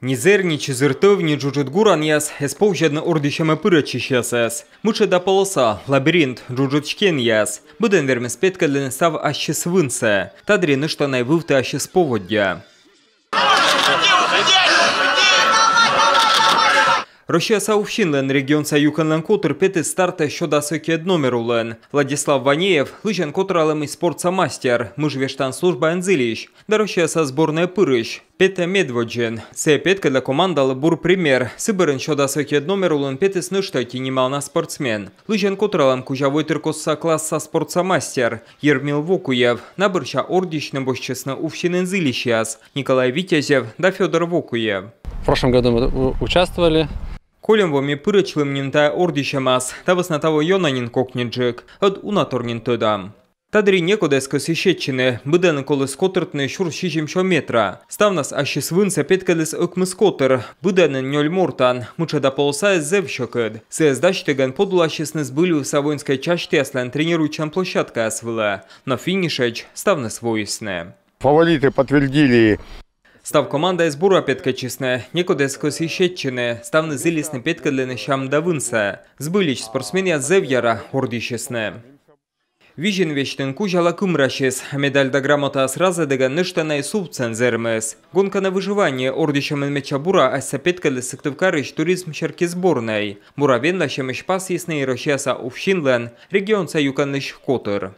Низерни чизыртовни джуджитгуран яс эспоужедны ордышеме пырачищас яс. Мышеда полоса, лабиринт, джуджитчкен яс. Буден вермеспеткален сав ащи свынце. Тадри нышта найвывты ащи споводья. Россия sau Finland, region sa старта, Kotor, до старта щода сыке Владислав Ванеев, лыжен Которалем и спортса мастер, мыжвештан служба энзилищ. Да Roșia sa сборная пырыщ. Петя Медводжен. Се петка для команда бур пример. Сибирин, Сыбырын щода сыке номерулен пете снышта на спортсмен. Лыжен Которалем кужавой тыркосса класса спортса мастер. Ермил Вокуев. Набырша ордичным босчесно увщин энзилищ Николай Витязев да Федор Вокуев. В прошлом году мы участвовали Колем во мипыры члымнинтай ордищемас, тавысна того йонанин кокниджик, от унаторнин тыдам. Тадри некуди з Косіщеччини, буде неколи скотертний шур шіжім що метра. Став нас аж свинце підкидис окмискотер, буде не ньоль мортан, муче да полоса зев щокид. Се здач тиген подула щас не збилю в Савонській чашті аслен тренуючен площадка асвила. На фінішеч став нас воїсне. Фавориты подтвердили Став команда із Бура Підкачисне, Нікодеської Сіщеччини, став незилісне підкадленищам Давинсе, збиліч спортсменя Зев'яра Гордішісне. Вижен вештен кужала медаль да грамота сразу дега ныштана и субцен Гонка на выживание ордишем меча бура асапеткалы сыктывкарыш туризм шерки сборной. Муравен лашем ишпас ясны и рощаса увшинлен, регион саюканыш Котер.